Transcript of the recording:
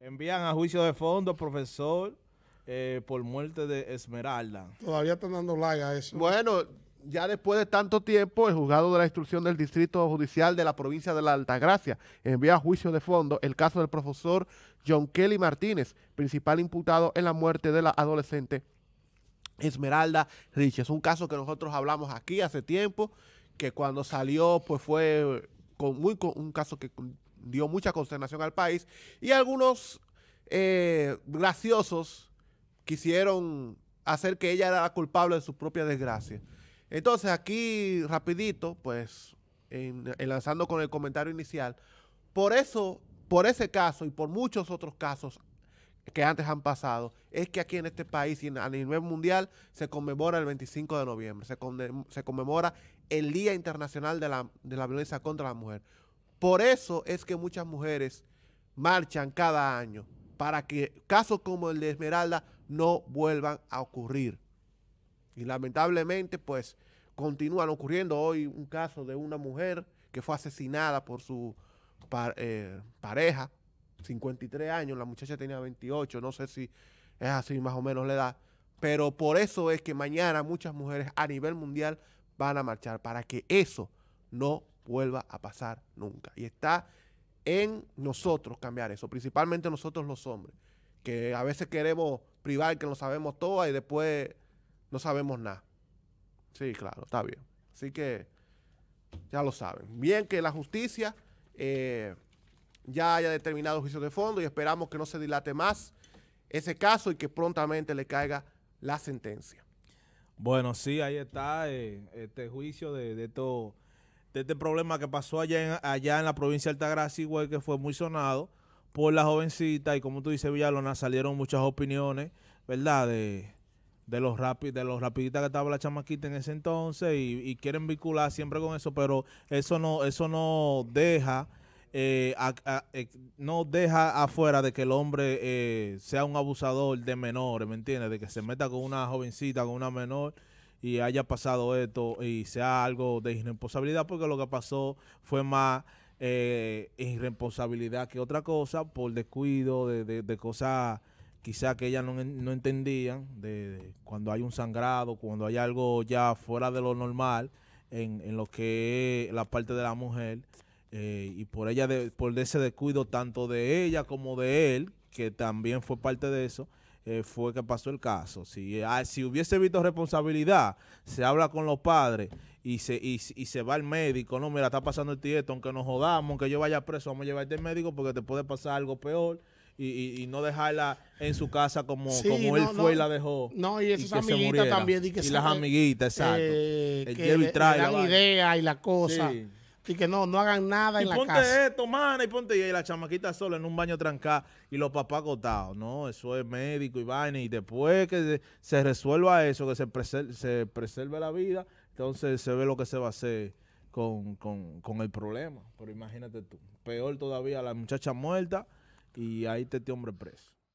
Envían a juicio de fondo, profesor, eh, por muerte de Esmeralda. Todavía están dando like a eso. Bueno, ya después de tanto tiempo, el juzgado de la instrucción del Distrito Judicial de la provincia de la Altagracia envía a juicio de fondo el caso del profesor John Kelly Martínez, principal imputado en la muerte de la adolescente Esmeralda Rich. Es un caso que nosotros hablamos aquí hace tiempo, que cuando salió, pues fue con muy, un caso que dio mucha consternación al país y algunos eh, graciosos quisieron hacer que ella era la culpable de su propia desgracia. Entonces aquí rapidito, pues enlazando con el comentario inicial, por eso, por ese caso y por muchos otros casos que antes han pasado, es que aquí en este país y a nivel mundial se conmemora el 25 de noviembre, se, se conmemora el Día Internacional de la, de la Violencia contra la Mujer. Por eso es que muchas mujeres marchan cada año para que casos como el de Esmeralda no vuelvan a ocurrir. Y lamentablemente, pues, continúan ocurriendo hoy un caso de una mujer que fue asesinada por su eh, pareja, 53 años, la muchacha tenía 28, no sé si es así más o menos la edad, pero por eso es que mañana muchas mujeres a nivel mundial van a marchar, para que eso no vuelva a pasar nunca. Y está en nosotros cambiar eso, principalmente nosotros los hombres, que a veces queremos privar que lo sabemos todo y después no sabemos nada. Sí, claro, está bien. Así que ya lo saben. Bien que la justicia eh, ya haya determinado juicio de fondo y esperamos que no se dilate más ese caso y que prontamente le caiga la sentencia. Bueno, sí, ahí está eh, este juicio de, de todo de este problema que pasó allá en, allá en la provincia de Altagracia, igual que fue muy sonado por la jovencita y como tú dices, Villalona, salieron muchas opiniones, ¿verdad? De, los rapi, de los rapiditas que estaba la chamaquita en ese entonces y, quieren vincular siempre con eso, pero eso no eso no deja eh, eh, no deja afuera de que el hombre eh, sea un abusador de menores, ¿me entiendes? De que se meta con una jovencita, con una menor y haya pasado esto y sea algo de irresponsabilidad, porque lo que pasó fue más eh, irresponsabilidad que otra cosa, por descuido de, cosas quizá que ellas no, entendían, de, cuando hay un sangrado, cuando hay algo ya fuera de lo normal en, lo que es la parte de la mujer. Eh, y por ella por ese descuido tanto de ella como de él que también fue parte de eso eh, fue que pasó el caso. Si, ah, si hubiese visto responsabilidad, se habla con los padres y se, y, y se va al médico. No, mira, está pasando el tieto, aunque nos jodamos, aunque yo vaya preso, vamos a llevarte al médico porque te puede pasar algo peor. Y, no dejarla en su casa como, como él fue y la dejó. No, y esas amiguitas también. Y, que y las amiguitas, exacto. Eh, que y La idea y la cosa. Y que no, no hagan nada en la casa. Y ponte esto, mana, y ponte y la chamaquita sola en un baño trancado y los papás acotados. No, eso es médico y vaina. Y después que se resuelva eso, que se, preserve, se preserve la vida, entonces se ve lo que se va a hacer con, con el problema. Pero imagínate tú, peor todavía la muchacha muerta y ahí está este hombre preso.